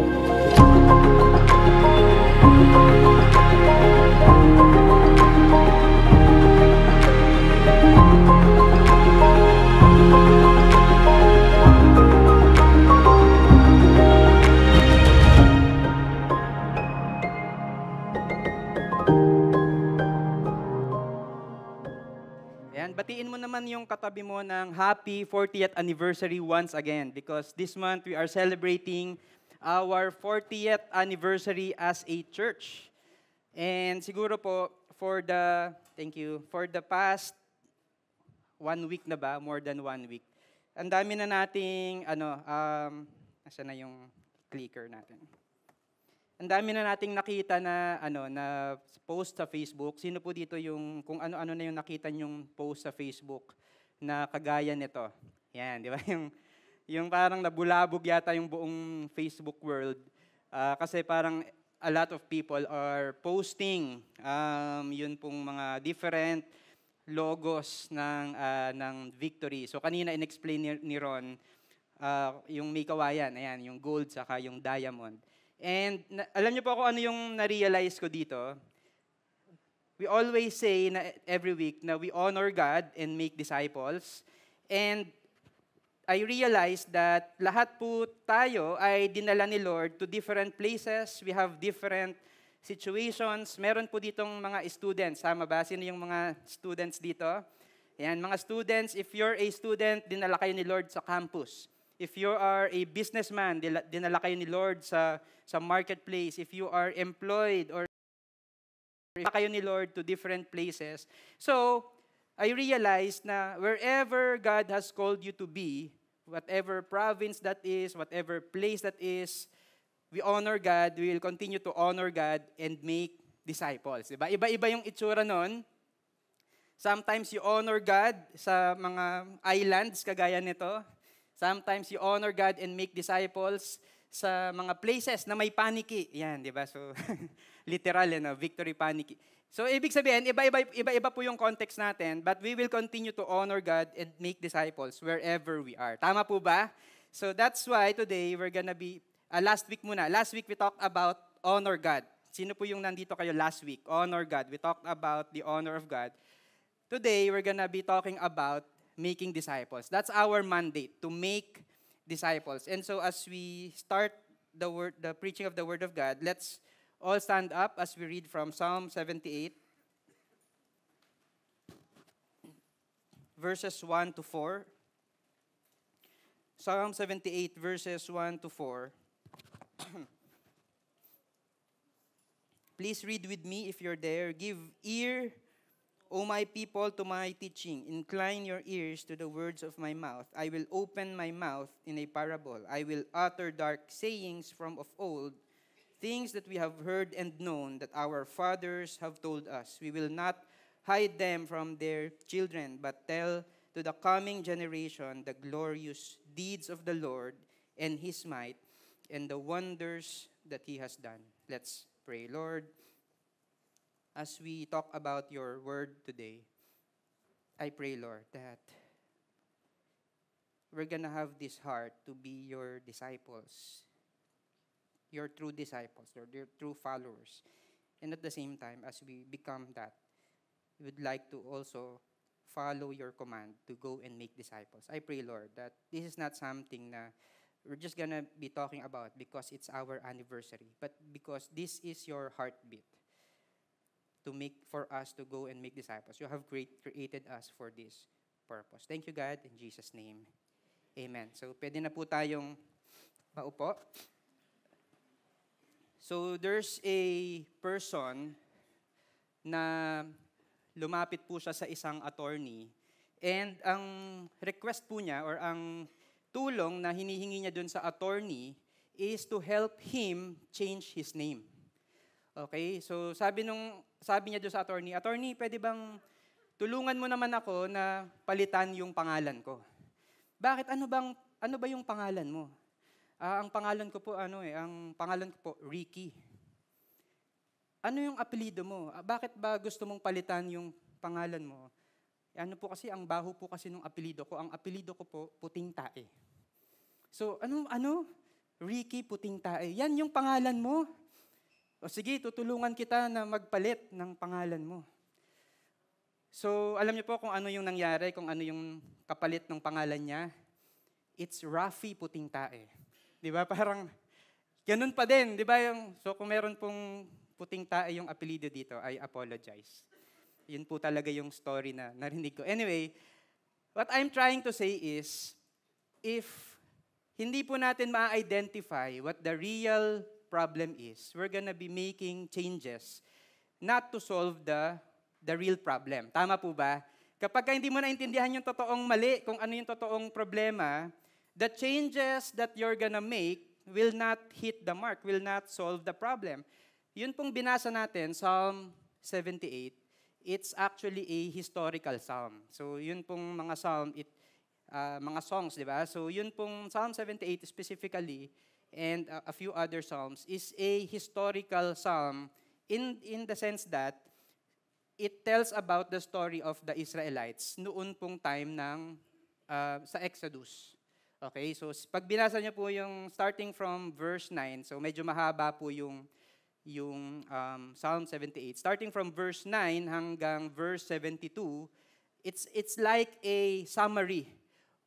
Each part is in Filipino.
Ayan, batiin mo naman yung katabi mo ng happy 40th anniversary once again because this month we are celebrating our 40th anniversary as a church. And siguro po, for the, thank you, for the past one week na ba? More than one week. Ang dami na nating, ano, um, nasa na yung clicker natin. Ang dami na nating nakita na ano na post sa Facebook. Sino po dito yung kung ano-ano na yung nakita yung post sa Facebook na kagaya nito? Yan, di ba? Yung yung parang nabulabog yata yung buong Facebook world. Uh, kasi parang a lot of people are posting um, yun pong mga different logos ng, uh, ng victory. So kanina inexplain ni, ni Ron uh, yung may kawayan, ayan, yung gold saka yung diamond. And na, alam niyo po ako ano yung na-realize ko dito? We always say na every week na we honor God and make disciples. And I realized that lahat po tayo ay dinala ni Lord to different places. We have different situations. Meron po ditong mga students. Tama ba? Sino yung mga students dito? Ayan, mga students, if you're a student, dinala kayo ni Lord sa campus. If you are a businessman, dinala kayo ni Lord sa, sa marketplace. If you are employed or dinala kayo ni Lord to different places. So, I realized na wherever God has called you to be, whatever province that is, whatever place that is, we honor God, we will continue to honor God and make disciples. Diba? Iba-iba yung itsura nun. Sometimes you honor God sa mga islands kagaya nito. Sometimes you honor God and make disciples sa mga places na may paniki. Yan, di ba? So, literal, ano, victory paniki. So ibig sabihin, iba-iba iba-iba po yung context natin, but we will continue to honor God and make disciples wherever we are. Tama po ba? So that's why today we're gonna be uh, last week muna. Last week we talked about honor God. Sino po yung nandito kayo last week? Honor God. We talked about the honor of God. Today we're gonna be talking about making disciples. That's our mandate to make disciples. And so as we start the word the preaching of the word of God, let's All stand up as we read from Psalm 78, verses 1 to 4. Psalm 78, verses 1 to 4. Please read with me if you're there. Give ear, O my people, to my teaching. Incline your ears to the words of my mouth. I will open my mouth in a parable. I will utter dark sayings from of old things that we have heard and known that our fathers have told us. We will not hide them from their children, but tell to the coming generation the glorious deeds of the Lord and his might and the wonders that he has done. Let's pray. Lord, as we talk about your word today, I pray, Lord, that we're going to have this heart to be your disciples your true disciples, or your true followers. And at the same time, as we become that, we would like to also follow your command to go and make disciples. I pray, Lord, that this is not something na we're just gonna be talking about because it's our anniversary, but because this is your heartbeat to make for us to go and make disciples. You have great, created us for this purpose. Thank you, God, in Jesus' name. Amen. So, pwede na po tayong maupo. So there's a person na lumapit po siya sa isang attorney and ang request po niya or ang tulong na hinihingi niya doon sa attorney is to help him change his name. Okay? So sabi nung sabi niya doon sa attorney, attorney, pwede bang tulungan mo naman ako na palitan yung pangalan ko? Bakit ano bang ano ba yung pangalan mo? Uh, ang pangalan ko po, ano eh, ang pangalan ko po, Ricky. Ano yung apelyido mo? Ah, bakit ba gusto mong palitan yung pangalan mo? Ano po kasi, ang baho po kasi ng apelyido ko. Ang apelyido ko po, puting tae. So, ano, ano? Ricky Puting Tae. Yan yung pangalan mo. O sige, tutulungan kita na magpalit ng pangalan mo. So, alam niyo po kung ano yung nangyari, kung ano yung kapalit ng pangalan niya. It's Rafi Puting Tae. 'Di ba? Parang ganun pa din, 'di ba? Yung so kung meron pong puting tae yung apelyido dito, I apologize. Yun po talaga yung story na narinig ko. Anyway, what I'm trying to say is if hindi po natin ma-identify what the real problem is, we're gonna be making changes not to solve the the real problem. Tama po ba? Kapag hindi mo naintindihan yung totoong mali, kung ano yung totoong problema, the changes that you're gonna make will not hit the mark, will not solve the problem. Yun pong binasa natin, Psalm 78, it's actually a historical psalm. So yun pong mga psalm, it, uh, mga songs, di ba? So yun pong Psalm 78 specifically, and uh, a few other psalms, is a historical psalm in, in the sense that it tells about the story of the Israelites noon pong time ng uh, sa Exodus. Okay, so pag binasa niyo po yung starting from verse 9, so medyo mahaba po yung yung um, Psalm 78. Starting from verse 9 hanggang verse 72, it's it's like a summary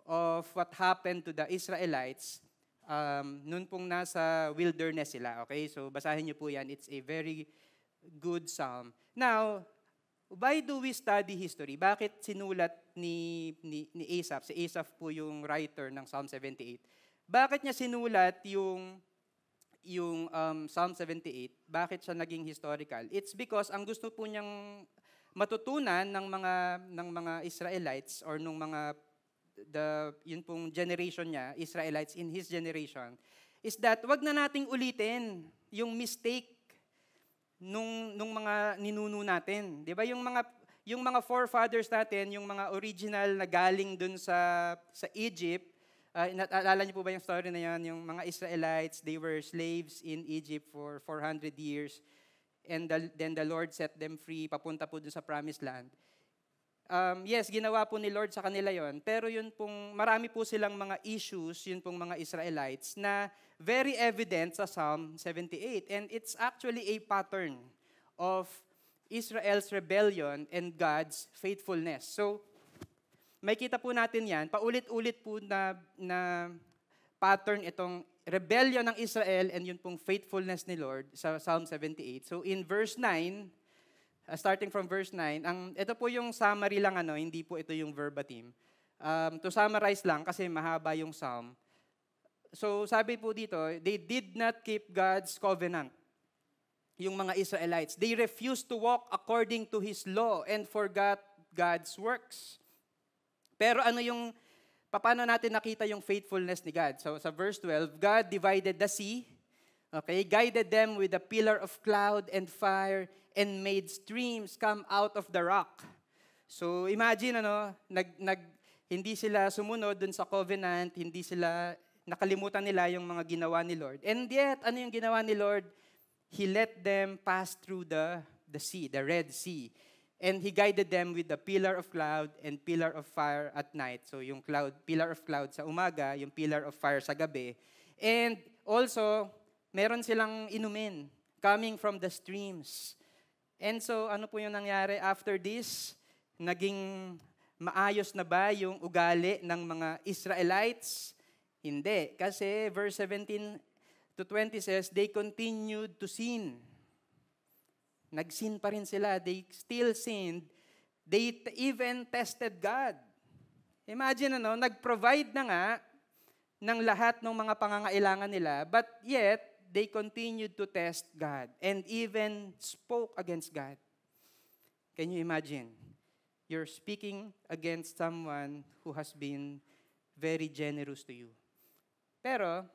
of what happened to the Israelites um, noon pong nasa wilderness sila. Okay, so basahin niyo po yan. It's a very good psalm. Now, Why do we study history? Bakit sinulat ni, ni, ni Asaph? Si Asaph po yung writer ng Psalm 78. Bakit niya sinulat yung, yung um, Psalm 78? Bakit siya naging historical? It's because ang gusto po niyang matutunan ng mga ng mga Israelites or nung mga the yun pong generation niya, Israelites in his generation, is that wag na nating ulitin yung mistake nung, nung mga ninuno natin. Di ba? Yung mga, yung mga forefathers natin, yung mga original na galing dun sa, sa Egypt, Uh, ah, naalala niyo po ba yung story na yan? Yung mga Israelites, they were slaves in Egypt for 400 years. And the, then the Lord set them free, papunta po dun sa promised land. Um, yes, ginawa po ni Lord sa kanila yon. Pero yun pong, marami po silang mga issues, yun pong mga Israelites, na very evident sa Psalm 78. And it's actually a pattern of Israel's rebellion and God's faithfulness. So, may kita po natin yan. Paulit-ulit po na, na pattern itong rebellion ng Israel and yun pong faithfulness ni Lord sa Psalm 78. So, in verse 9, uh, starting from verse 9, ang, ito po yung summary lang, ano, hindi po ito yung verbatim. Um, to summarize lang, kasi mahaba yung psalm. So sabi po dito, they did not keep God's covenant. Yung mga Israelites, they refused to walk according to His law and forgot God's works. Pero ano yung, paano natin nakita yung faithfulness ni God? So sa verse 12, God divided the sea Okay, guided them with a pillar of cloud and fire and made streams come out of the rock. So imagine ano, nag, nag, hindi sila sumunod dun sa covenant, hindi sila nakalimutan nila yung mga ginawa ni Lord. And yet, ano yung ginawa ni Lord? He let them pass through the the sea, the Red Sea. And he guided them with the pillar of cloud and pillar of fire at night. So yung cloud, pillar of cloud sa umaga, yung pillar of fire sa gabi. And also, meron silang inumin coming from the streams. And so, ano po yung nangyari after this? Naging maayos na ba yung ugali ng mga Israelites? Hindi. Kasi verse 17 to 20 says, they continued to sin. Nagsin pa rin sila. They still sinned. They even tested God. Imagine ano, nag-provide na nga ng lahat ng mga pangangailangan nila, but yet, they continued to test God and even spoke against God. Can you imagine? You're speaking against someone who has been very generous to you. Pero,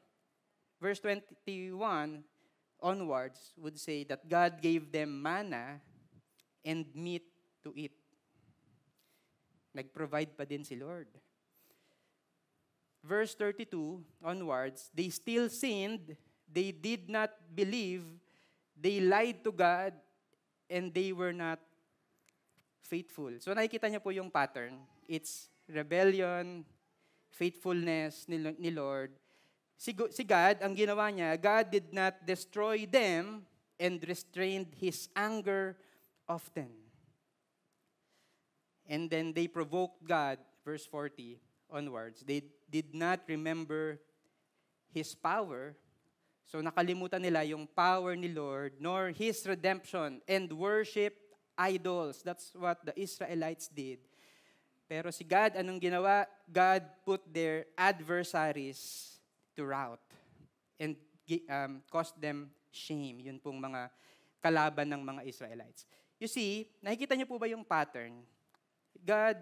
verse 21 onwards would say that God gave them manna and meat to eat. Nag-provide pa din si Lord. Verse 32 onwards, they still sinned they did not believe, they lied to God, and they were not faithful. So nakikita niyo po yung pattern. It's rebellion, faithfulness ni, ni Lord. Si, si God, ang ginawa niya, God did not destroy them and restrained His anger often. And then they provoked God, verse 40 onwards. They did not remember His power So nakalimutan nila yung power ni Lord nor His redemption and worship idols. That's what the Israelites did. Pero si God, anong ginawa? God put their adversaries to rout and um, caused them shame. Yun pong mga kalaban ng mga Israelites. You see, nakikita niyo po ba yung pattern? God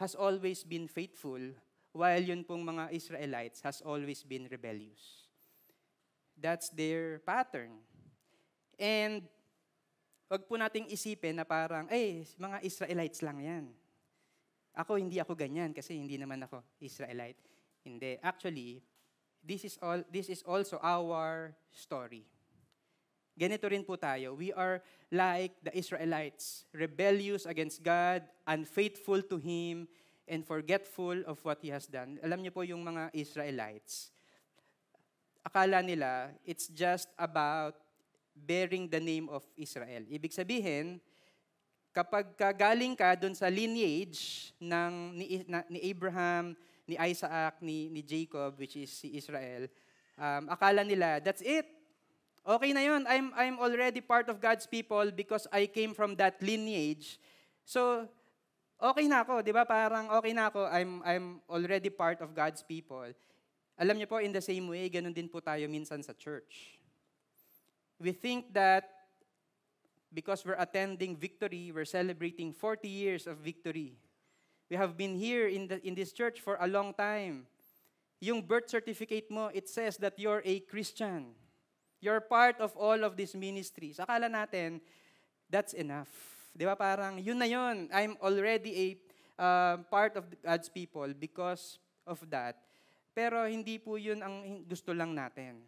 has always been faithful while yun pong mga Israelites has always been rebellious. That's their pattern. And wag po nating isipin na parang, eh, mga Israelites lang yan. Ako, hindi ako ganyan kasi hindi naman ako Israelite. Hindi. Actually, this is, all, this is also our story. Ganito rin po tayo. We are like the Israelites, rebellious against God, unfaithful to Him, and forgetful of what He has done. Alam niyo po yung mga Israelites, akala nila it's just about bearing the name of Israel. Ibig sabihin, kapag galing ka doon sa lineage ng ni, na, ni Abraham, ni Isaac, ni, ni Jacob, which is si Israel, um, akala nila, that's it. Okay na yun. I'm, I'm already part of God's people because I came from that lineage. So, okay na ako, di ba? Parang okay na ako. I'm, I'm already part of God's people. Alam niyo po, in the same way, ganun din po tayo minsan sa church. We think that because we're attending victory, we're celebrating 40 years of victory. We have been here in, the, in this church for a long time. Yung birth certificate mo, it says that you're a Christian. You're part of all of these ministries. Akala natin, that's enough. Di ba parang, yun na yun. I'm already a uh, part of God's people because of that. Pero hindi po yun ang gusto lang natin.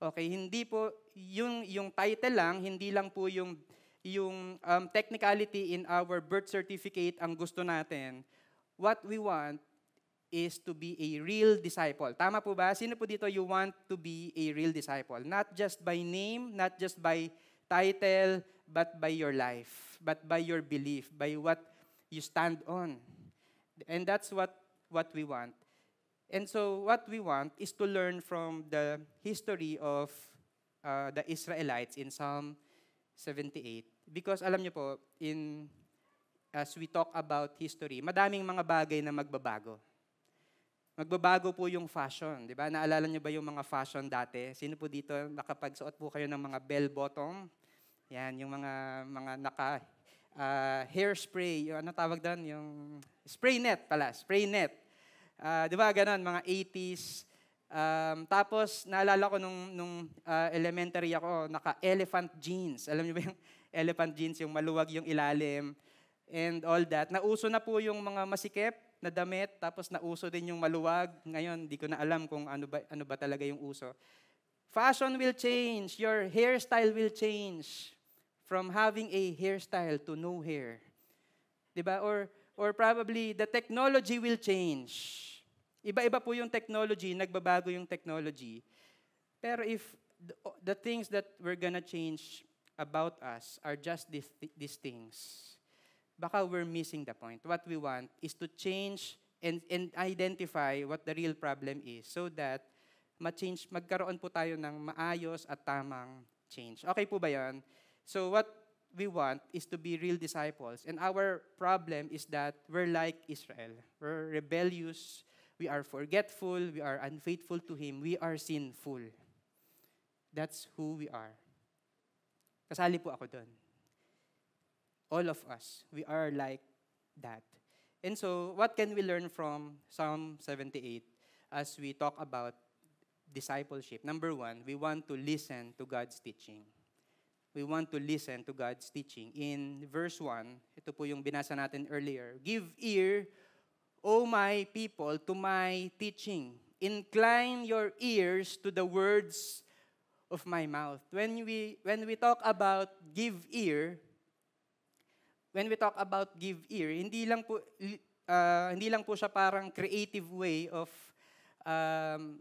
Okay, hindi po yung yung title lang, hindi lang po yung yung um, technicality in our birth certificate ang gusto natin. What we want is to be a real disciple. Tama po ba? Sino po dito you want to be a real disciple? Not just by name, not just by title, but by your life, but by your belief, by what you stand on. And that's what what we want. And so what we want is to learn from the history of uh, the Israelites in Psalm 78. Because alam niyo po, in, as we talk about history, madaming mga bagay na magbabago. Magbabago po yung fashion, di ba? Naalala niyo ba yung mga fashion dati? Sino po dito nakapagsuot po kayo ng mga bell bottom? Yan, yung mga mga naka uh, hairspray, yung ano tawag doon, yung spray net pala, spray net. Uh, di ba, ganun, mga 80s. Um, tapos, naalala ko nung, nung uh, elementary ako, naka-elephant jeans. Alam niyo ba yung elephant jeans, yung maluwag yung ilalim and all that. Nauso na po yung mga masikip na damit, tapos nauso din yung maluwag. Ngayon, di ko na alam kung ano ba, ano ba talaga yung uso. Fashion will change. Your hairstyle will change from having a hairstyle to no hair. 'Di ba? Or or probably the technology will change. Iba-iba po yung technology, nagbabago yung technology. Pero if the things that we're gonna change about us are just these, these things, baka we're missing the point. What we want is to change and, and identify what the real problem is so that ma-change, magkaroon po tayo ng maayos at tamang change. Okay po ba yan? So what we want is to be real disciples. And our problem is that we're like Israel. We're rebellious, we are forgetful, we are unfaithful to Him, we are sinful. That's who we are. Kasali po ako doon. All of us, we are like that. And so, what can we learn from Psalm 78 as we talk about discipleship? Number one, we want to listen to God's teaching we want to listen to God's teaching. In verse 1, ito po yung binasa natin earlier. Give ear, O my people, to my teaching. Incline your ears to the words of my mouth. When we, when we talk about give ear, when we talk about give ear, hindi lang po, uh, hindi lang po siya parang creative way of um,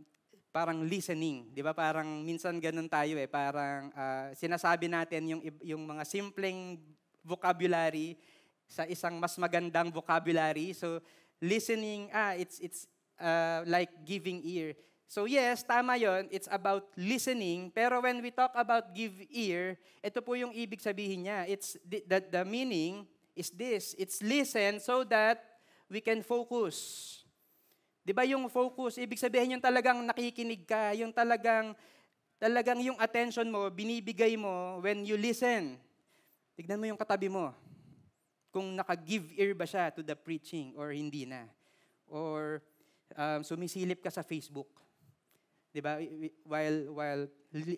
parang listening, 'di ba? Parang minsan ganun tayo eh, parang uh, sinasabi natin yung yung mga simpleng vocabulary sa isang mas magandang vocabulary. So listening, ah it's it's uh, like giving ear. So yes, tama yon. It's about listening. Pero when we talk about give ear, ito po yung ibig sabihin niya. It's the, the, the meaning is this. It's listen so that we can focus. Di ba yung focus, ibig sabihin yung talagang nakikinig ka, yung talagang, talagang yung attention mo, binibigay mo when you listen. Tignan mo yung katabi mo. Kung naka-give ear ba siya to the preaching or hindi na. Or um, sumisilip ka sa Facebook. Di ba? While, while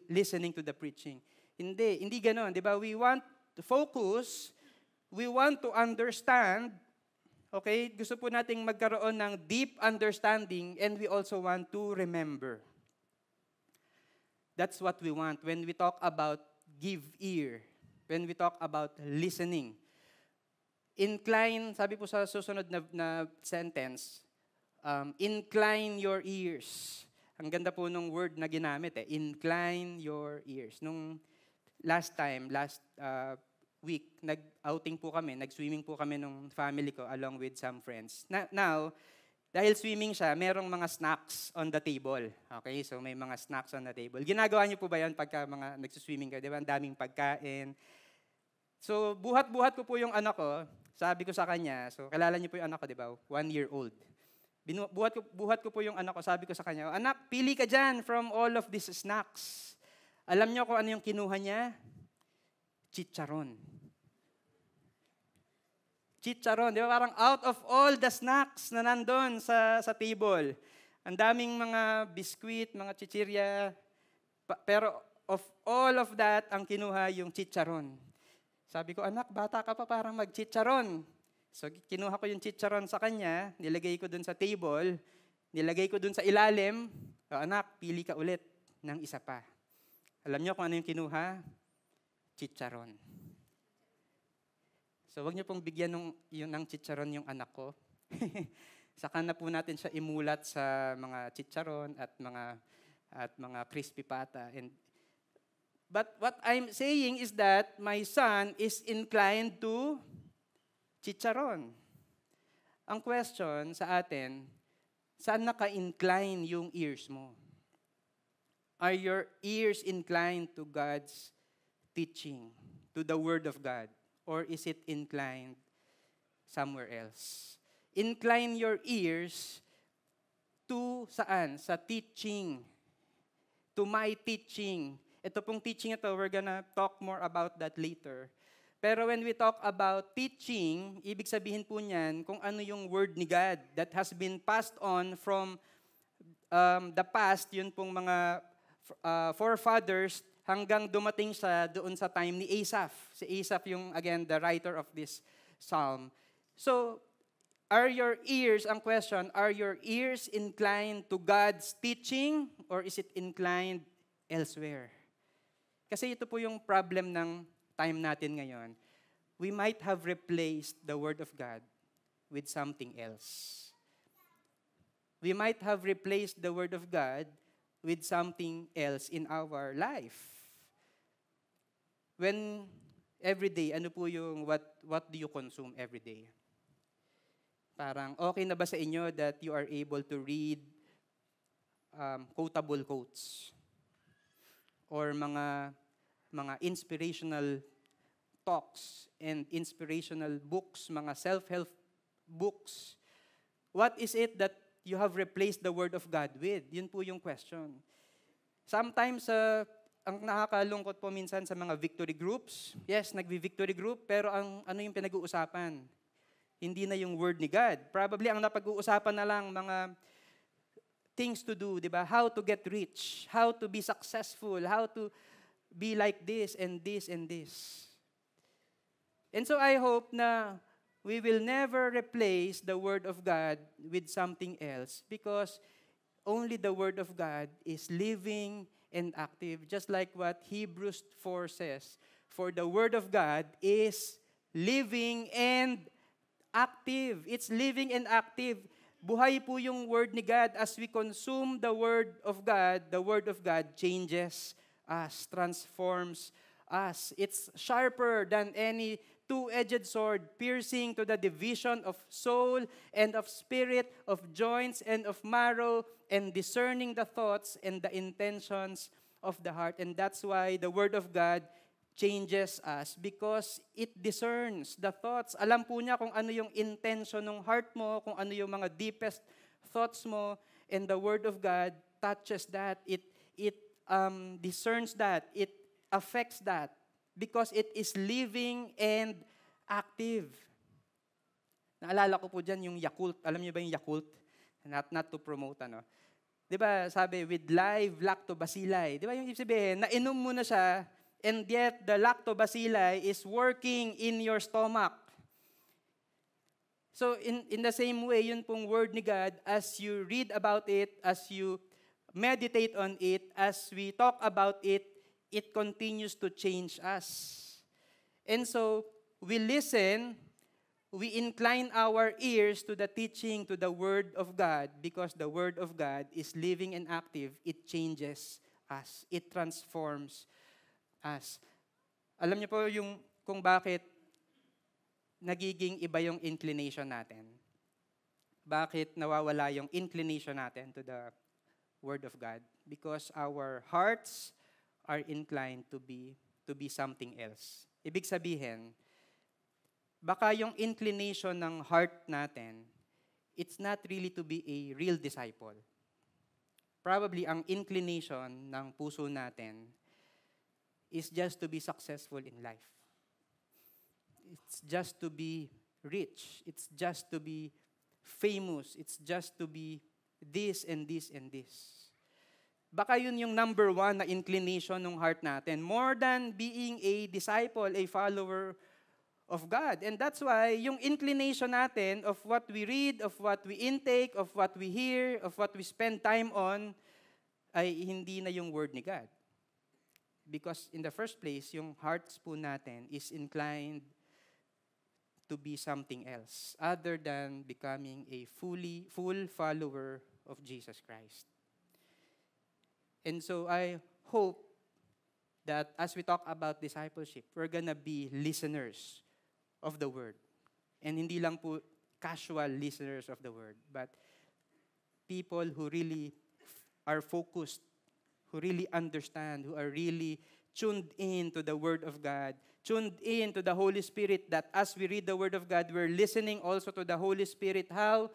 listening to the preaching. Hindi, hindi ganon. Di ba? We want to focus, we want to understand, Okay? Gusto po nating magkaroon ng deep understanding and we also want to remember. That's what we want when we talk about give ear, when we talk about listening. Incline, sabi po sa susunod na, na sentence, um, incline your ears. Ang ganda po nung word na ginamit eh, incline your ears. Nung last time, last uh, week, nag-outing po kami, nag-swimming po kami nung family ko along with some friends. Na- now, dahil swimming siya, merong mga snacks on the table. Okay, so may mga snacks on the table. Ginagawa niyo po ba yan pagka mga nagsuswimming kayo? Di ba? Ang daming pagkain. So, buhat-buhat ko po yung anak ko. Sabi ko sa kanya, so kilala niyo po yung anak ko, di ba? One year old. Binu- buhat, ko, buhat ko po yung anak ko. Sabi ko sa kanya, anak, pili ka dyan from all of these snacks. Alam niyo kung ano yung kinuha niya? chicharon. Chicharon, di ba? Parang out of all the snacks na nandun sa, sa table. Ang daming mga biskuit, mga chichirya. Pa- pero of all of that, ang kinuha yung chicharon. Sabi ko, anak, bata ka pa parang magchicharon. So kinuha ko yung chicharon sa kanya, nilagay ko dun sa table, nilagay ko dun sa ilalim. O anak, pili ka ulit ng isa pa. Alam niyo kung ano yung kinuha? chicharon. So wag niyo pong bigyan ng, yun ng chicharon yung anak ko. Saka na po natin siya imulat sa mga chicharon at mga at mga crispy pata and But what I'm saying is that my son is inclined to chicharon. Ang question sa atin, saan naka-incline yung ears mo? Are your ears inclined to God's teaching, to the Word of God? Or is it inclined somewhere else? Incline your ears to saan? Sa teaching. To my teaching. Ito pong teaching ito, we're gonna talk more about that later. Pero when we talk about teaching, ibig sabihin po niyan kung ano yung word ni God that has been passed on from um, the past, yun pong mga uh, forefathers hanggang dumating sa doon sa time ni Asaph. Si Asaph yung, again, the writer of this psalm. So, are your ears, ang question, are your ears inclined to God's teaching or is it inclined elsewhere? Kasi ito po yung problem ng time natin ngayon. We might have replaced the Word of God with something else. We might have replaced the Word of God with something else in our life when every day, ano po yung what, what do you consume every day? Parang okay na ba sa inyo that you are able to read um, quotable quotes or mga mga inspirational talks and inspirational books, mga self-help books. What is it that you have replaced the Word of God with? Yun po yung question. Sometimes sa uh, ang nakakalungkot po minsan sa mga victory groups, yes, nagvi-victory group, pero ang ano yung pinag-uusapan? Hindi na yung word ni God. Probably ang napag-uusapan na lang mga things to do, di ba? How to get rich, how to be successful, how to be like this and this and this. And so I hope na we will never replace the Word of God with something else because only the Word of God is living and active. Just like what Hebrews 4 says, for the Word of God is living and active. It's living and active. Buhay po yung Word ni God. As we consume the Word of God, the Word of God changes us, transforms us. It's sharper than any two-edged sword, piercing to the division of soul and of spirit, of joints and of marrow, and discerning the thoughts and the intentions of the heart. And that's why the Word of God changes us because it discerns the thoughts. Alam po niya kung ano yung intention ng heart mo, kung ano yung mga deepest thoughts mo, and the Word of God touches that. It, it um, discerns that. It affects that because it is living and active. Naalala ko po dyan yung Yakult. Alam niyo ba yung Yakult? Not, not to promote, ano? Di ba, sabi, with live lactobacilli. Di ba yung ibig sabihin, nainom mo na siya, and yet the lactobacilli is working in your stomach. So in, in the same way, yun pong word ni God, as you read about it, as you meditate on it, as we talk about it, it continues to change us. And so, we listen, we incline our ears to the teaching, to the Word of God, because the Word of God is living and active. It changes us. It transforms us. Alam niyo po yung kung bakit nagiging iba yung inclination natin. Bakit nawawala yung inclination natin to the Word of God? Because our hearts are inclined to be to be something else. Ibig sabihin, baka yung inclination ng heart natin, it's not really to be a real disciple. Probably ang inclination ng puso natin is just to be successful in life. It's just to be rich. It's just to be famous. It's just to be this and this and this. Baka yun yung number one na inclination ng heart natin. More than being a disciple, a follower of God. And that's why yung inclination natin of what we read, of what we intake, of what we hear, of what we spend time on, ay hindi na yung word ni God. Because in the first place, yung hearts po natin is inclined to be something else other than becoming a fully full follower of Jesus Christ. And so I hope that as we talk about discipleship, we're gonna be listeners of the word. And hindi lang po casual listeners of the word, but people who really are focused, who really understand, who are really tuned in to the Word of God, tuned in to the Holy Spirit, that as we read the Word of God, we're listening also to the Holy Spirit. How?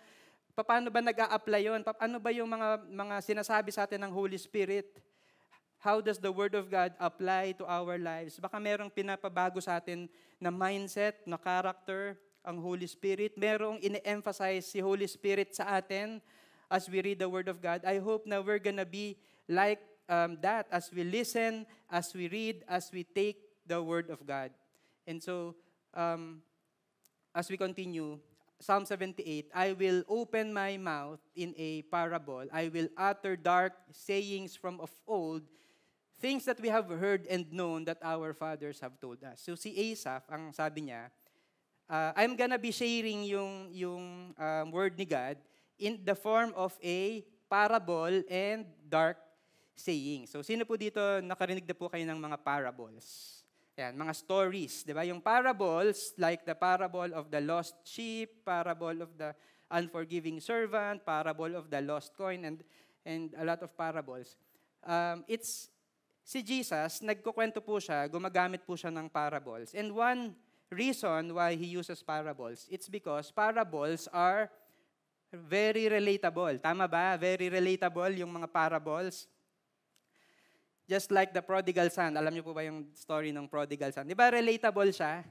Paano ba nag a yon? yun? Paano ba yung mga, mga sinasabi sa atin ng Holy Spirit? How does the Word of God apply to our lives? Baka merong pinapabago sa atin na mindset, na character, ang Holy Spirit. Merong ine-emphasize si Holy Spirit sa atin as we read the Word of God. I hope na we're gonna be like um, that as we listen, as we read, as we take the Word of God. And so, um, as we continue, Psalm 78, I will open my mouth in a parable. I will utter dark sayings from of old, things that we have heard and known that our fathers have told us. So si Asaph, ang sabi niya, uh, I'm gonna be sharing yung, yung um, word ni God in the form of a parable and dark saying. So sino po dito nakarinig na po kayo ng mga parables? Yan, mga stories, di ba? Yung parables, like the parable of the lost sheep, parable of the unforgiving servant, parable of the lost coin, and, and a lot of parables. Um, it's, si Jesus, nagkukwento po siya, gumagamit po siya ng parables. And one reason why he uses parables, it's because parables are very relatable. Tama ba? Very relatable yung mga parables. Just like the prodigal son. Alam niyo po ba yung story ng prodigal son? Di ba relatable siya?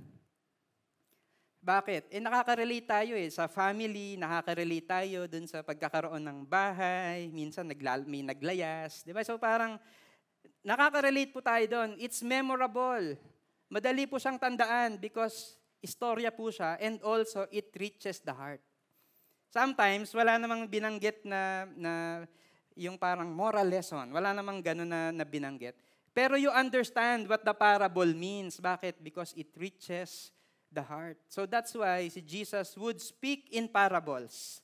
Bakit? Eh nakaka-relate tayo eh sa family, nakaka-relate tayo dun sa pagkakaroon ng bahay, minsan nagla- may naglayas, 'di ba? So parang nakaka-relate po tayo doon. It's memorable. Madali po siyang tandaan because istorya po siya and also it reaches the heart. Sometimes wala namang binanggit na na yung parang moral lesson. Wala namang ganun na, na binanggit. Pero you understand what the parable means. Bakit? Because it reaches the heart. So that's why si Jesus would speak in parables.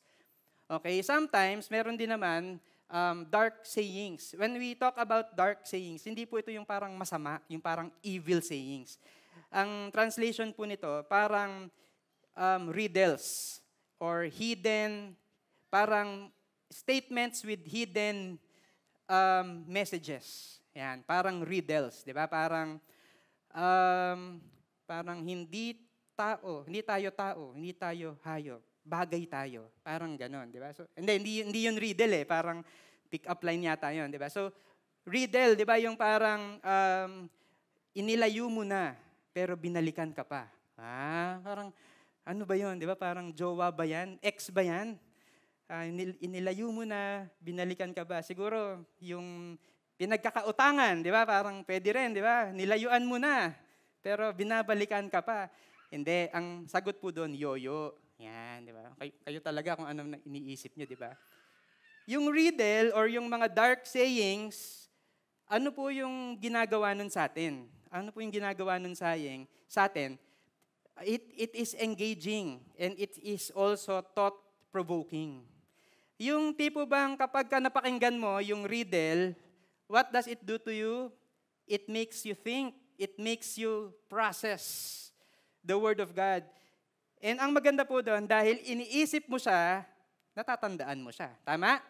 Okay, sometimes meron din naman um, dark sayings. When we talk about dark sayings, hindi po ito yung parang masama, yung parang evil sayings. Ang translation po nito, parang um, riddles or hidden, parang statements with hidden um, messages. Yan, parang riddles, di ba? Parang, um, parang hindi tao, hindi tayo tao, hindi tayo hayo, bagay tayo. Parang ganon, di ba? So, hindi, hindi, hindi yun riddle eh, parang pick up line yata yun, di ba? So, riddle, di ba, yung parang um, inilayo mo na, pero binalikan ka pa. Ah, parang, ano ba yun, di ba? Parang jowa ba yan? Ex ba yan? uh, inilayo mo na, binalikan ka ba? Siguro, yung pinagkakautangan, di ba? Parang pwede rin, di ba? Nilayuan mo na, pero binabalikan ka pa. Hindi, ang sagot po doon, yoyo. Yan, di ba? Kayo, kayo talaga kung anong iniisip niyo, di ba? Yung riddle or yung mga dark sayings, ano po yung ginagawa nun sa atin? Ano po yung ginagawa nun saying, sa atin? It, it is engaging and it is also thought-provoking. Yung tipo bang kapag ka napakinggan mo yung riddle, what does it do to you? It makes you think. It makes you process the Word of God. And ang maganda po doon, dahil iniisip mo siya, natatandaan mo siya. Tama?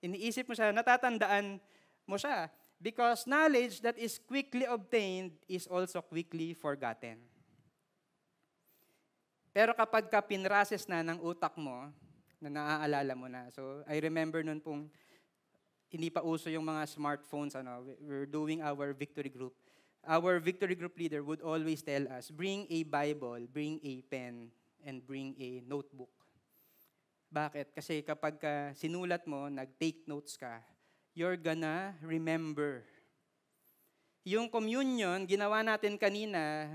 Iniisip mo siya, natatandaan mo siya. Because knowledge that is quickly obtained is also quickly forgotten. Pero kapag ka pinrases na ng utak mo, na naaalala mo na. So, I remember nun pong hindi pa uso yung mga smartphones, ano, we're doing our victory group. Our victory group leader would always tell us, bring a Bible, bring a pen, and bring a notebook. Bakit? Kasi kapag ka sinulat mo, nag-take notes ka, you're gonna remember. Yung communion, ginawa natin kanina,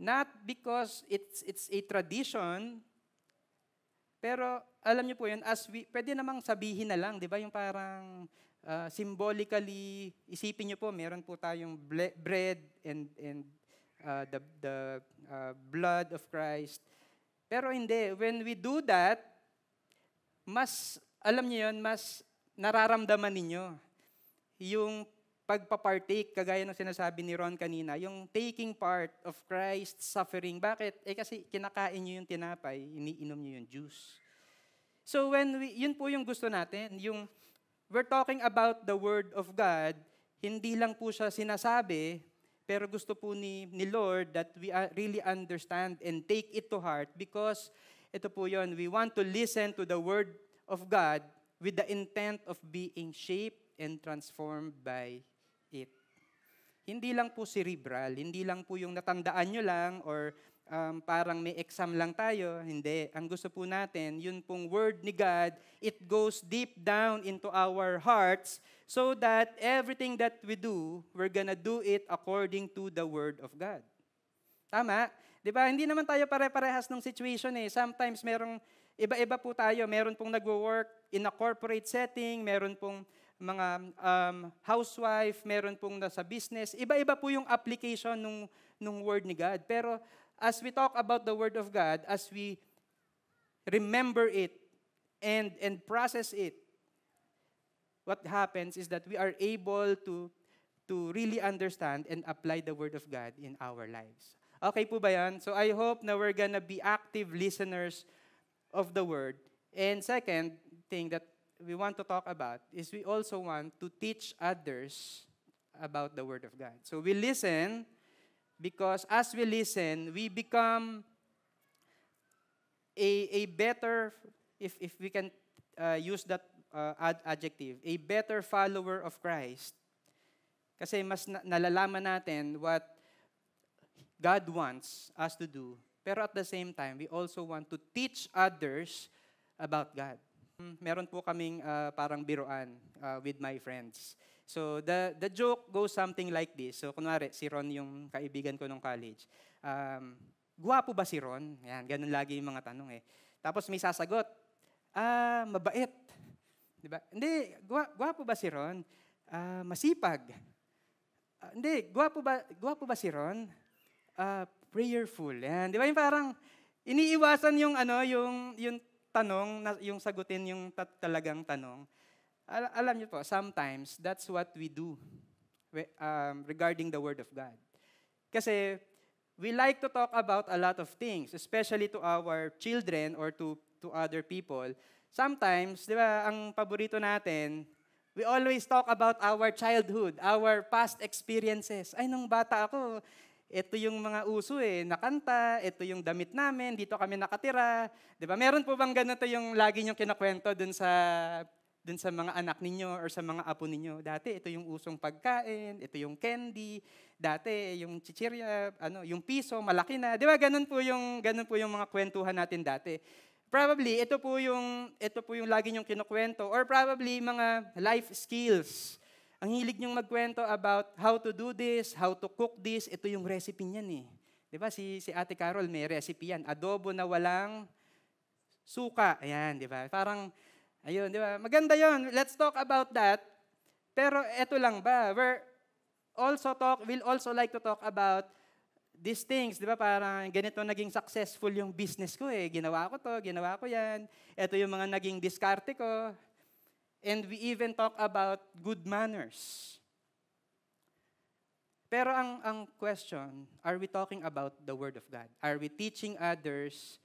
not because it's, it's a tradition, pero alam niyo po yun, as we, pwede namang sabihin na lang, di ba? Yung parang uh, symbolically, isipin niyo po, meron po tayong ble- bread and, and uh, the, the uh, blood of Christ. Pero hindi, when we do that, mas, alam niyo yun, mas nararamdaman ninyo yung pagpapartake, kagaya ng sinasabi ni Ron kanina, yung taking part of Christ's suffering. Bakit? Eh kasi kinakain nyo yung tinapay, iniinom nyo yung juice. So when we, yun po yung gusto natin, yung we're talking about the Word of God, hindi lang po siya sinasabi, pero gusto po ni, ni Lord that we uh, really understand and take it to heart because ito po yun, we want to listen to the Word of God with the intent of being shaped and transformed by it. Hindi lang po cerebral, hindi lang po yung natandaan nyo lang or um, parang may exam lang tayo. Hindi. Ang gusto po natin, yun pong word ni God, it goes deep down into our hearts so that everything that we do, we're gonna do it according to the word of God. Tama? Di ba? Hindi naman tayo pare-parehas ng situation eh. Sometimes merong iba-iba po tayo. Meron pong nagwo-work in a corporate setting, meron pong mga um, housewife, meron pong nasa business. Iba-iba po yung application nung, nung word ni God. Pero as we talk about the word of God, as we remember it and, and process it, what happens is that we are able to, to really understand and apply the word of God in our lives. Okay po ba yan? So I hope na we're gonna be active listeners of the word. And second thing that we want to talk about is we also want to teach others about the Word of God. So we listen because as we listen, we become a, a better, if, if we can uh, use that uh, ad- adjective, a better follower of Christ. Kasi mas na- nalalaman natin what God wants us to do. Pero at the same time, we also want to teach others about God meron po kaming uh, parang biroan uh, ah, with my friends. So the the joke goes something like this. So kunwari si Ron yung kaibigan ko nung college. Um, guwapo ba si Ron? Yan, ganun lagi yung mga tanong eh. Tapos may sasagot, ah, mabait. 'Di ba? Hindi, gwa, guwapo ba si Ron? Ah, masipag. Ah, hindi, guwapo ba guwapo ba si Ron? Ah, prayerful. Yan, 'di ba? Yung parang iniiwasan yung ano, yung yung tanong, na, yung sagutin yung ta- talagang tanong, al- alam niyo po, sometimes that's what we do we, um, regarding the Word of God. Kasi we like to talk about a lot of things, especially to our children or to, to other people. Sometimes, di ba, ang paborito natin, we always talk about our childhood, our past experiences. Ay, nung bata ako, ito yung mga uso eh, nakanta, ito yung damit namin, dito kami nakatira. 'Di ba? Meron po bang ganito yung lagi niyo kinakwento dun sa dun sa mga anak ninyo or sa mga apo ninyo? Dati ito yung usong pagkain, ito yung candy, dati yung chichirya, ano, yung piso malaki na. 'Di ba? Ganun po yung ganun po yung mga kwentuhan natin dati. Probably ito po yung ito po yung lagi niyo kinukwento or probably mga life skills ang hilig niyong magkwento about how to do this, how to cook this, ito yung recipe niyan eh. 'Di ba si si Ate Carol may recipe yan, adobo na walang suka. Ayan, 'di ba? Parang ayun, 'di ba? Maganda 'yon. Let's talk about that. Pero ito lang ba? we also talk we'll also like to talk about these things, 'di ba? Parang ganito naging successful yung business ko eh. Ginawa ko 'to, ginawa ko 'yan. Ito yung mga naging diskarte ko. And we even talk about good manners. Pero ang, ang question, are we talking about the Word of God? Are we teaching others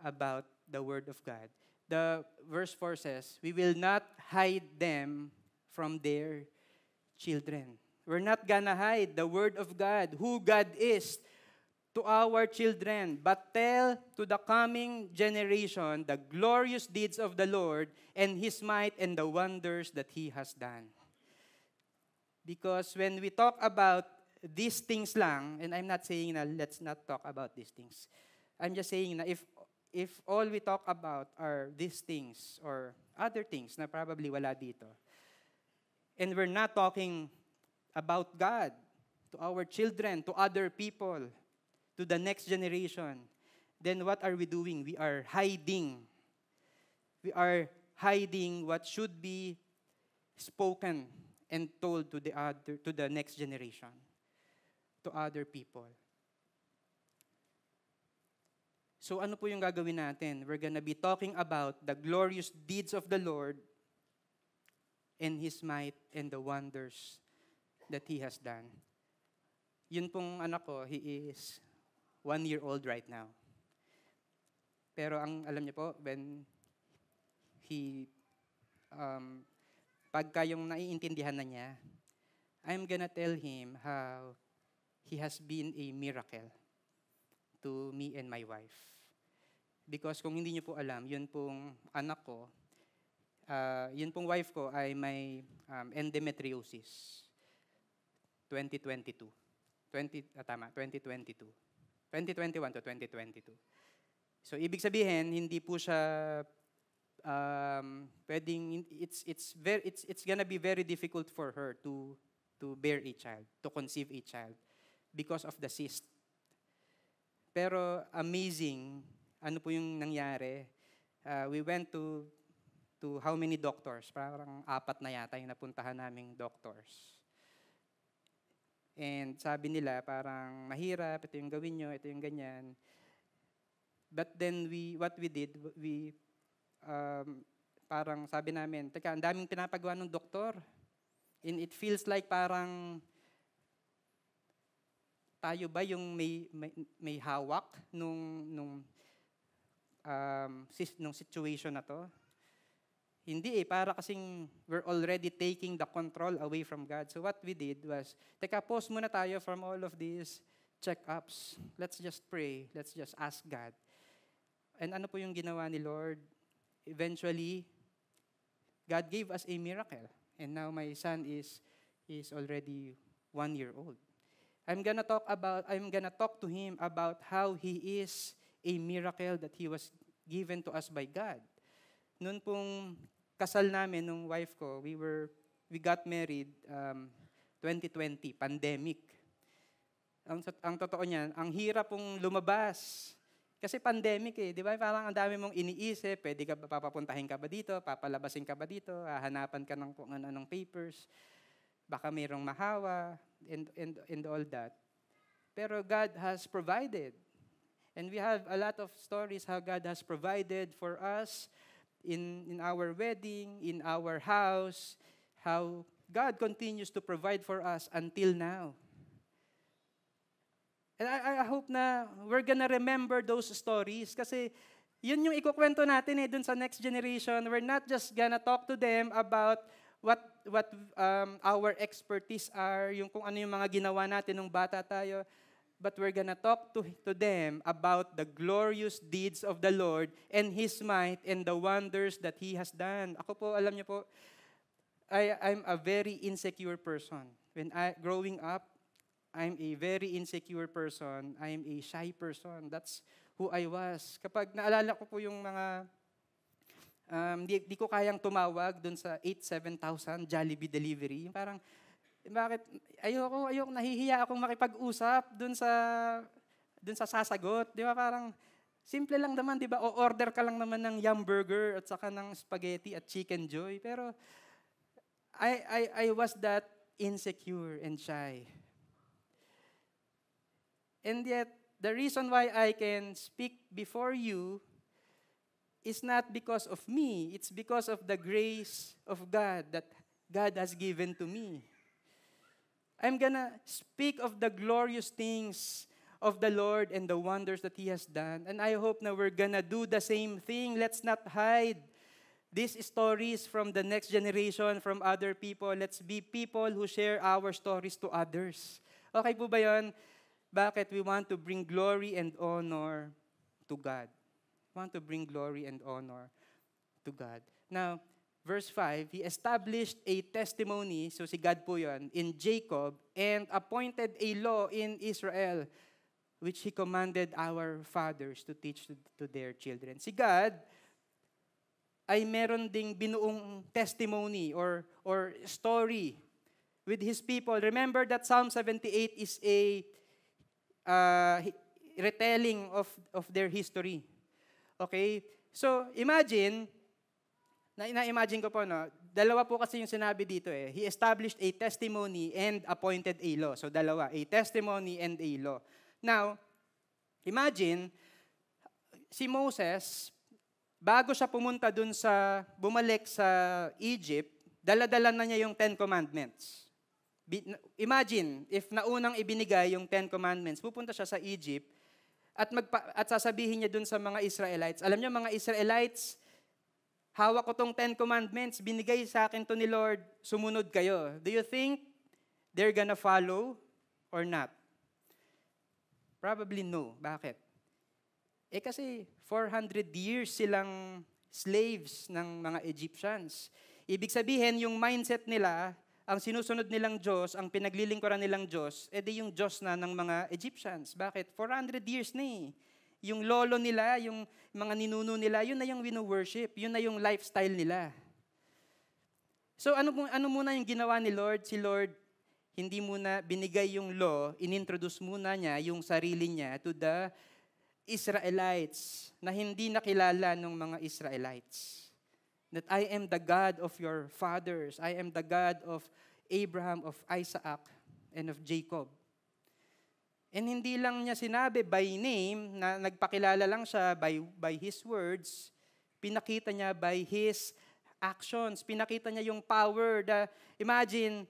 about the Word of God? The verse 4 says, We will not hide them from their children. We're not gonna hide the Word of God, who God is, to our children, but tell to the coming generation the glorious deeds of the Lord and His might and the wonders that He has done. Because when we talk about these things lang, and I'm not saying na let's not talk about these things. I'm just saying na if if all we talk about are these things or other things na probably wala dito, and we're not talking about God to our children, to other people, to the next generation, then what are we doing? We are hiding. We are hiding what should be spoken and told to the other to the next generation, to other people. So ano po yung gagawin natin? We're gonna be talking about the glorious deeds of the Lord and His might and the wonders that He has done. Yun pong anak ko, he is one year old right now. Pero ang alam niya po, when he, um, pagka yung naiintindihan na niya, I'm gonna tell him how he has been a miracle to me and my wife. Because kung hindi niyo po alam, yun pong anak ko, uh, yun pong wife ko ay may um, endometriosis. 2022. 20, ah, tama, 2022. 2021 to 2022. So ibig sabihin, hindi po siya um, pwedeng it's it's very it's it's gonna be very difficult for her to to bear a child, to conceive a child because of the cyst. Pero amazing, ano po yung nangyari? Uh, we went to to how many doctors? Parang apat na yata yung napuntahan naming doctors. And sabi nila, parang mahirap, ito yung gawin nyo, ito yung ganyan. But then we, what we did, we, um, parang sabi namin, teka, ang daming pinapagawa ng doktor. And it feels like parang tayo ba yung may, may, may hawak nung, nung, um, sis, nung situation na to? Hindi eh, para kasing we're already taking the control away from God. So what we did was, teka, pause muna tayo from all of these check-ups. Let's just pray. Let's just ask God. And ano po yung ginawa ni Lord? Eventually, God gave us a miracle. And now my son is is already one year old. I'm gonna talk about I'm gonna talk to him about how he is a miracle that he was given to us by God. Noon pong kasal namin nung wife ko, we were, we got married um, 2020, pandemic. Ang, ang totoo niyan, ang hirap pong lumabas. Kasi pandemic eh, di ba? Parang ang dami mong iniisip, pwede ka, papapuntahin ka ba dito, papalabasin ka ba dito, hahanapan ka ng kung anong papers, baka mayroong mahawa, and, and, and all that. Pero God has provided. And we have a lot of stories how God has provided for us in, in our wedding, in our house, how God continues to provide for us until now. And I, I hope na we're gonna remember those stories kasi yun yung ikukwento natin eh dun sa next generation. We're not just gonna talk to them about what what um, our expertise are, yung kung ano yung mga ginawa natin nung bata tayo but we're gonna talk to, to them about the glorious deeds of the Lord and His might and the wonders that He has done. Ako po, alam niyo po, I, I'm a very insecure person. When I, growing up, I'm a very insecure person. I'm a shy person. That's who I was. Kapag naalala ko po yung mga um, di, di ko kayang tumawag dun sa 8-7,000 Jollibee delivery. parang, bakit? Ayoko, ayoko, nahihiya akong makipag-usap doon sa, doon sa sasagot. Di ba parang, simple lang naman, di ba? O order ka lang naman ng yum burger at saka ng spaghetti at chicken joy. Pero, I, I, I was that insecure and shy. And yet, the reason why I can speak before you is not because of me. It's because of the grace of God that God has given to me. I'm gonna speak of the glorious things of the Lord and the wonders that He has done. And I hope that we're gonna do the same thing. Let's not hide these stories from the next generation, from other people. Let's be people who share our stories to others. Okay po ba yun? Bakit we want to bring glory and honor to God? We want to bring glory and honor to God. Now, verse 5, He established a testimony, so si God po yun, in Jacob, and appointed a law in Israel, which He commanded our fathers to teach to, to their children. Si God ay meron ding binuong testimony or, or story with His people. Remember that Psalm 78 is a uh, retelling of, of their history. Okay? So, imagine, na ina-imagine ko po, no, dalawa po kasi yung sinabi dito eh. He established a testimony and appointed a law. So dalawa, a testimony and a law. Now, imagine, si Moses, bago siya pumunta dun sa, bumalik sa Egypt, daladala na niya yung Ten Commandments. Imagine, if naunang ibinigay yung Ten Commandments, pupunta siya sa Egypt, at, magpa- at sasabihin niya dun sa mga Israelites, alam niyo mga Israelites, Hawak ko tong Ten Commandments, binigay sa akin to ni Lord, sumunod kayo. Do you think they're gonna follow or not? Probably no. Bakit? Eh kasi 400 years silang slaves ng mga Egyptians. Ibig sabihin, yung mindset nila, ang sinusunod nilang Diyos, ang pinaglilingkuran nilang Diyos, edi eh, yung Diyos na ng mga Egyptians. Bakit? 400 years na eh yung lolo nila, yung mga ninuno nila, yun na yung wino-worship. Yun na yung lifestyle nila. So ano, ano muna yung ginawa ni Lord? Si Lord, hindi muna binigay yung law, inintroduce muna niya yung sarili niya to the Israelites na hindi nakilala ng mga Israelites. That I am the God of your fathers. I am the God of Abraham, of Isaac, and of Jacob. And hindi lang niya sinabi by name, na nagpakilala lang siya by, by his words, pinakita niya by his actions. Pinakita niya yung power. The, imagine,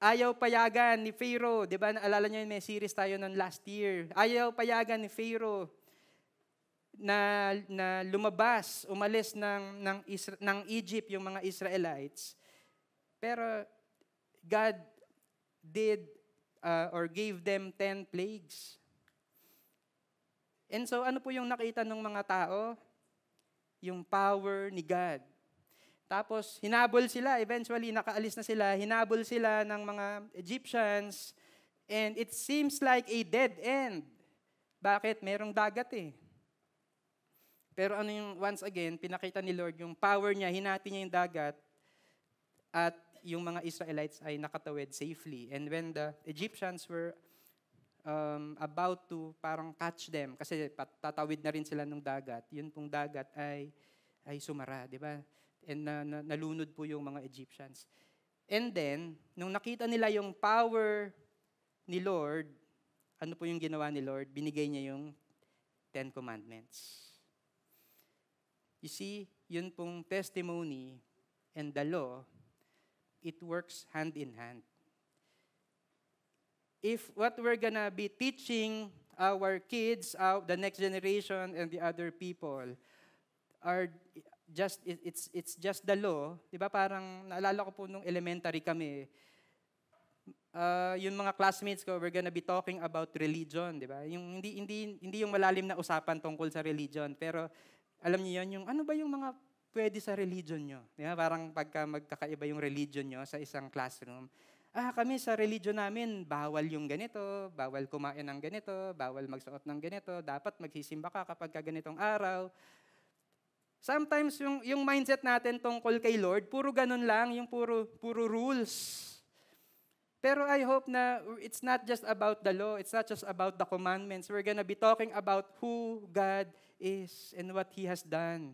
ayaw payagan ni Pharaoh. Di ba, naalala niyo may series tayo noon last year. Ayaw payagan ni Pharaoh na, na lumabas, umalis ng, ng, Isra- ng Egypt yung mga Israelites. Pero God did uh, or gave them 10 plagues. And so ano po yung nakita ng mga tao? Yung power ni God. Tapos hinabol sila, eventually nakaalis na sila, hinabol sila ng mga Egyptians and it seems like a dead end. Bakit? Merong dagat eh. Pero ano yung, once again, pinakita ni Lord yung power niya, hinati niya yung dagat at yung mga Israelites ay nakatawid safely. And when the Egyptians were um, about to parang catch them, kasi tatawid na rin sila ng dagat, yun pong dagat ay, ay sumara, di ba? And na, na, nalunod po yung mga Egyptians. And then, nung nakita nila yung power ni Lord, ano po yung ginawa ni Lord? Binigay niya yung Ten Commandments. You see, yun pong testimony and the law It works hand in hand. If what we're gonna be teaching our kids, uh, the next generation, and the other people are just it, it's it's just the law, 'di ba? Parang naalala ko po nung elementary kami, uh, yung mga classmates ko, we're gonna be talking about religion, di ba? Yung hindi, hindi, hindi yung malalim na usapan tungkol sa religion, pero alam niyo yun, yung ano ba yung mga pwede sa religion nyo. Di ba? Parang pagka magkakaiba yung religion nyo sa isang classroom, ah, kami sa religion namin, bawal yung ganito, bawal kumain ng ganito, bawal magsuot ng ganito, dapat magsisimba ka kapag ka ganitong araw. Sometimes yung, yung mindset natin tungkol kay Lord, puro ganun lang, yung puro, puro rules. Pero I hope na it's not just about the law, it's not just about the commandments. We're gonna be talking about who God is and what He has done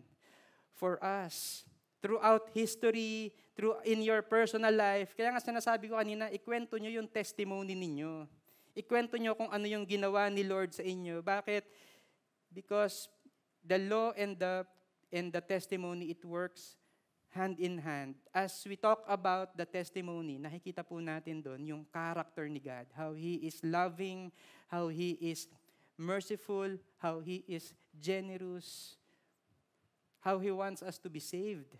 for us. Throughout history, through in your personal life, kaya nga sinasabi ko kanina, ikwento nyo yung testimony ninyo. Ikwento nyo kung ano yung ginawa ni Lord sa inyo. Bakit? Because the law and the and the testimony, it works hand in hand. As we talk about the testimony, nakikita po natin doon yung character ni God. How He is loving, how He is merciful, how He is generous, how He wants us to be saved.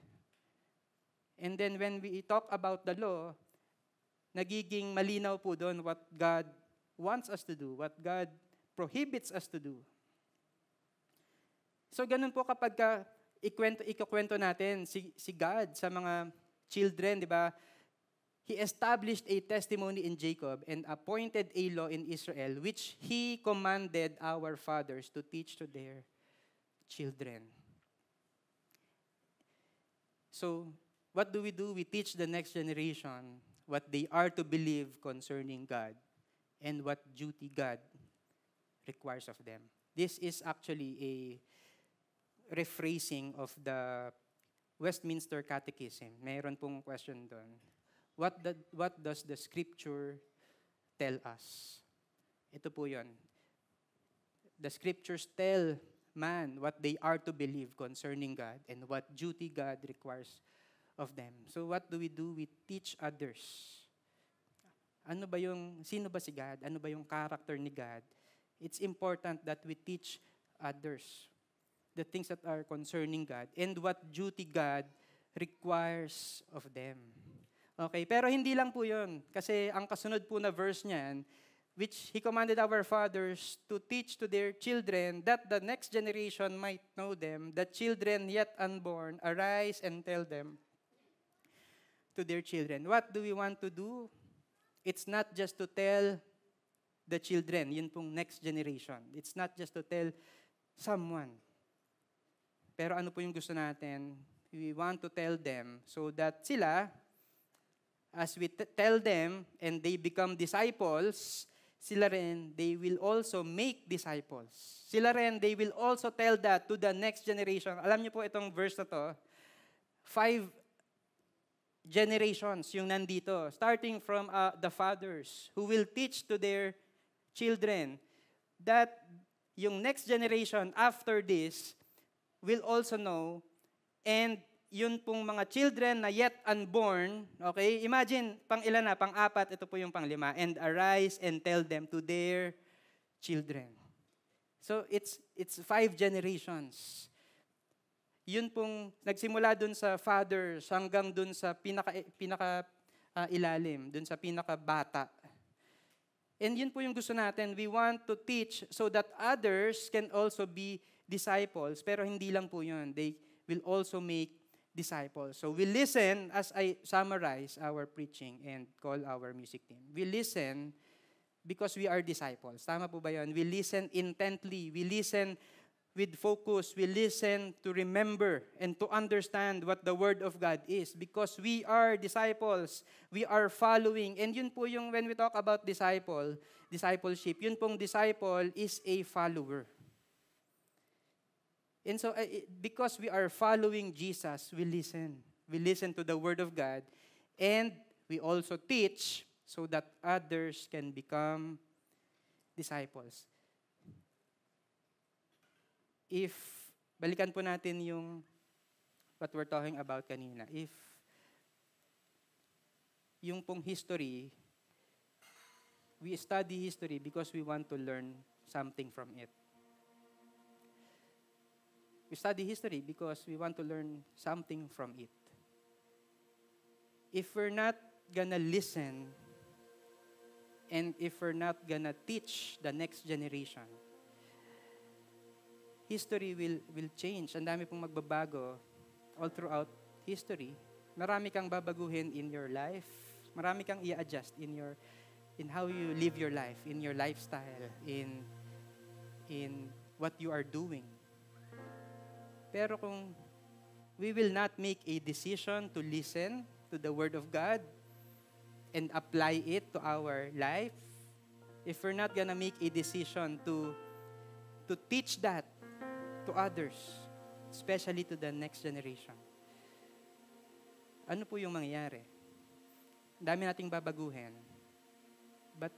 And then when we talk about the law, nagiging malinaw po doon what God wants us to do, what God prohibits us to do. So ganun po kapag ka ikwento, ikukwento natin si, si God sa mga children, di ba? He established a testimony in Jacob and appointed a law in Israel which he commanded our fathers to teach to their children. So, what do we do? We teach the next generation what they are to believe concerning God and what duty God requires of them. This is actually a rephrasing of the Westminster Catechism. Mayroon pong question doon. What, the, what does the Scripture tell us? Ito po yon. The Scriptures tell man what they are to believe concerning God and what duty God requires of them. So what do we do? We teach others. Ano ba yung, sino ba si God? Ano ba yung character ni God? It's important that we teach others the things that are concerning God and what duty God requires of them. Okay, pero hindi lang po yun. Kasi ang kasunod po na verse niyan, which he commanded our fathers to teach to their children, that the next generation might know them, the children yet unborn, arise and tell them to their children. What do we want to do? It's not just to tell the children, yun pong next generation. It's not just to tell someone. Pero ano po yung gusto natin? We want to tell them so that sila, as we t- tell them and they become disciples, sila rin, they will also make disciples. Sila rin, they will also tell that to the next generation. Alam niyo po itong verse na to, five generations yung nandito, starting from uh, the fathers who will teach to their children that yung next generation after this will also know and yun pong mga children na yet unborn, okay, imagine, pang ilan na, pang apat, ito po yung pang lima, and arise and tell them to their children. So it's, it's five generations. Yun pong nagsimula dun sa fathers hanggang dun sa pinaka, pinaka uh, ilalim, dun sa pinaka bata. And yun po yung gusto natin. We want to teach so that others can also be disciples. Pero hindi lang po yun. They will also make disciples. So we listen, as I summarize our preaching and call our music team, we listen because we are disciples. Tama po ba yun? We listen intently. We listen with focus. We listen to remember and to understand what the Word of God is because we are disciples. We are following. And yun po yung when we talk about disciple, discipleship, yun pong disciple is a follower. And so, eh, eh, because we are following Jesus, we listen. We listen to the Word of God, and we also teach so that others can become disciples. If, balikan po natin yung what we're talking about kanina. If yung pong history, we study history because we want to learn something from it. We study history because we want to learn something from it. If we're not gonna listen and if we're not gonna teach the next generation, history will, will change. Ang dami pong magbabago all throughout history. Marami kang babaguhin in your life. Marami kang i-adjust in your in how you live your life, in your lifestyle, in in what you are doing. Pero kung we will not make a decision to listen to the Word of God and apply it to our life, if we're not gonna make a decision to to teach that to others, especially to the next generation, ano po yung mangyayari? Dami nating babaguhin, but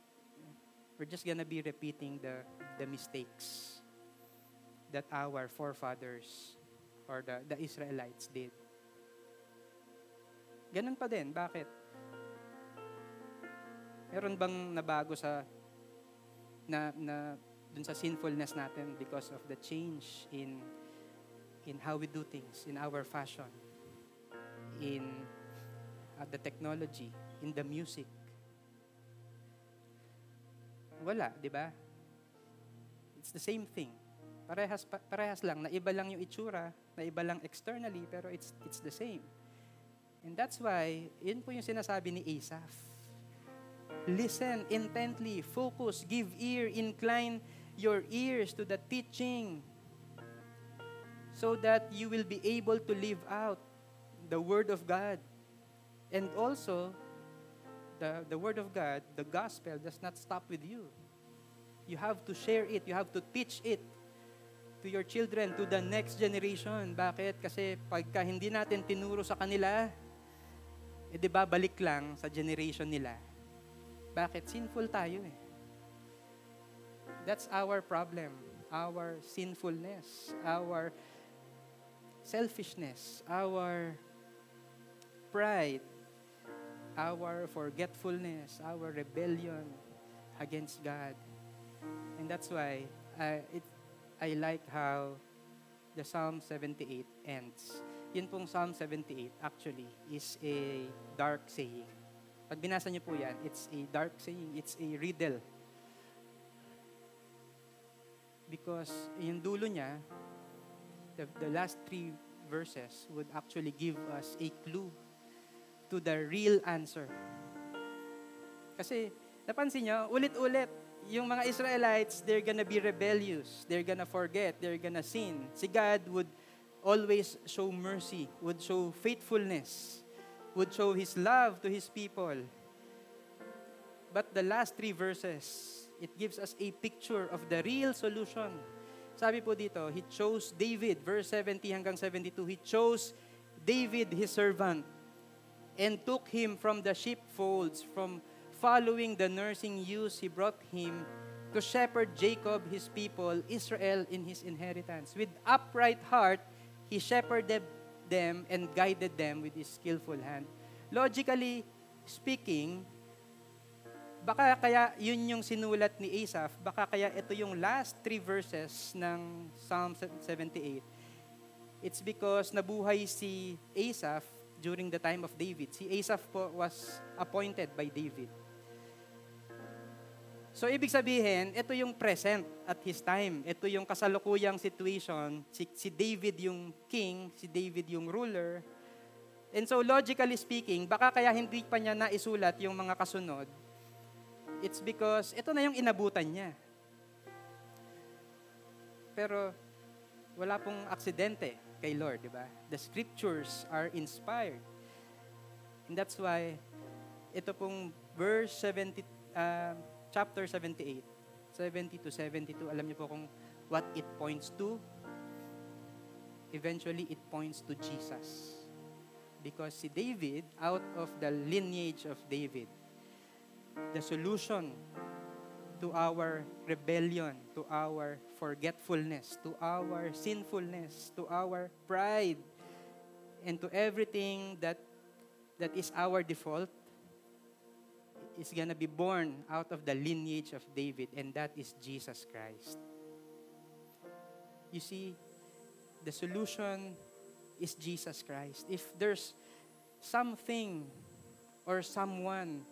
we're just gonna be repeating the the mistakes that our forefathers or the, the Israelites did. Ganun pa din. Bakit? Meron bang nabago sa na, na dun sa sinfulness natin because of the change in in how we do things, in our fashion, in uh, the technology, in the music. Wala, di ba? It's the same thing. Parehas, parehas lang, na iba lang yung itsura, na iba lang externally, pero it's, it's the same. And that's why, yun po yung sinasabi ni Asaph. Listen intently, focus, give ear, incline your ears to the teaching so that you will be able to live out the Word of God. And also, the, the Word of God, the gospel, does not stop with you. You have to share it, you have to teach it to your children, to the next generation. Bakit? Kasi pagka hindi natin tinuro sa kanila, eh di ba balik lang sa generation nila. Bakit? Sinful tayo eh. That's our problem. Our sinfulness, our selfishness, our pride, our forgetfulness, our rebellion against God. And that's why uh, it, I like how the Psalm 78 ends. Yun pong Psalm 78 actually is a dark saying. Pag binasa niyo po yan, it's a dark saying, it's a riddle. Because yung dulo niya, the, the last three verses would actually give us a clue to the real answer. Kasi, napansin niyo, ulit-ulit, yung mga Israelites, they're gonna be rebellious. They're gonna forget. They're gonna sin. Si God would always show mercy, would show faithfulness, would show His love to His people. But the last three verses, it gives us a picture of the real solution. Sabi po dito, He chose David, verse 70 hanggang 72, He chose David, His servant, and took him from the sheepfolds, from the Following the nursing use he brought him to shepherd Jacob his people, Israel in his inheritance. With upright heart, he shepherded them and guided them with his skillful hand. Logically speaking, baka kaya yun yung sinulat ni Asaph, baka kaya ito yung last three verses ng Psalm 78. It's because nabuhay si Asaph during the time of David. Si Asaph po was appointed by David. So, ibig sabihin, ito yung present at his time. Ito yung kasalukuyang situation. Si, si David yung king, si David yung ruler. And so, logically speaking, baka kaya hindi pa niya naisulat yung mga kasunod. It's because ito na yung inabutan niya. Pero, wala pong aksidente kay Lord, di ba? The scriptures are inspired. And that's why, ito pong verse 70, uh, ah, chapter 78, 70 to 72, alam niyo po kung what it points to? Eventually, it points to Jesus. Because si David, out of the lineage of David, the solution to our rebellion, to our forgetfulness, to our sinfulness, to our pride, and to everything that that is our default is gonna be born out of the lineage of David, and that is Jesus Christ. You see, the solution is Jesus Christ. If there's something or someone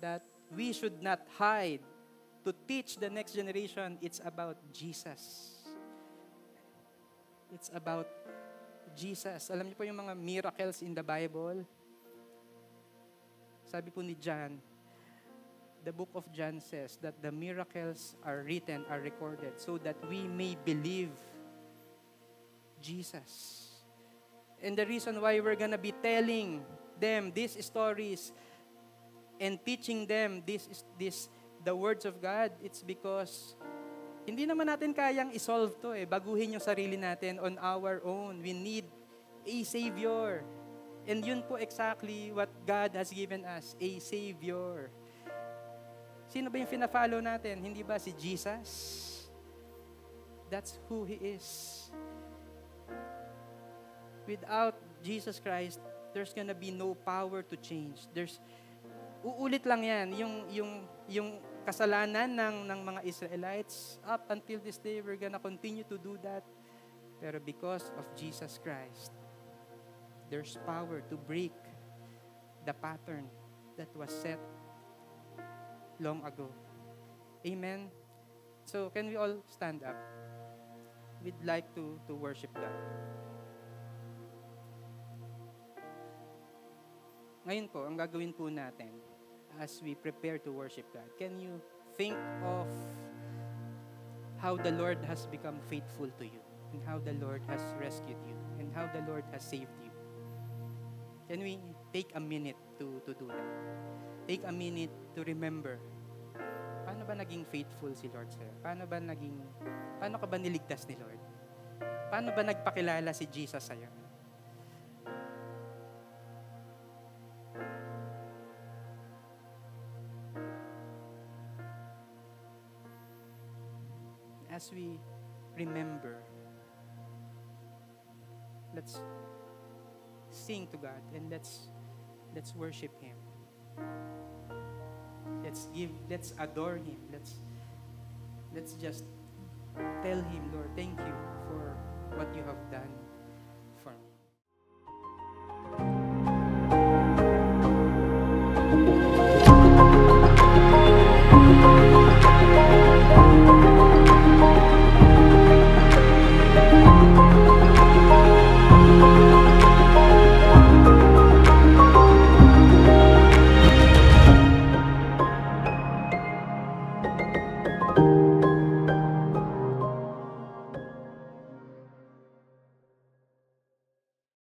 that we should not hide to teach the next generation, it's about Jesus. It's about Jesus. Alam niyo po yung mga miracles in the Bible? Sabi po ni John, the book of John says that the miracles are written, are recorded, so that we may believe Jesus. And the reason why we're gonna be telling them these stories and teaching them this is this the words of God, it's because hindi naman natin kayang isolve to eh. Baguhin yung sarili natin on our own. We need a Savior. And yun po exactly what God has given us, a Savior. Sino ba yung fina-follow natin? Hindi ba si Jesus? That's who He is. Without Jesus Christ, there's gonna be no power to change. There's, uulit lang yan, yung, yung, yung kasalanan ng, ng mga Israelites. Up until this day, we're gonna continue to do that. Pero because of Jesus Christ, there's power to break the pattern that was set long ago. Amen. So can we all stand up? We'd like to, to worship God. Ngayon po, ang gagawin po natin as we prepare to worship God, can you think of how the Lord has become faithful to you and how the Lord has rescued you and how the Lord has saved you? Can we take a minute to, to do that? Take a minute to remember, paano ba naging faithful si Lord sa'yo? Paano ba naging, paano ka ba niligtas ni Lord? Paano ba nagpakilala si Jesus sa'yo? As we remember, let's sing to God and let's let's worship Him. Let's give, let's adore Him. Let's let's just tell Him, Lord, thank you for what you have done.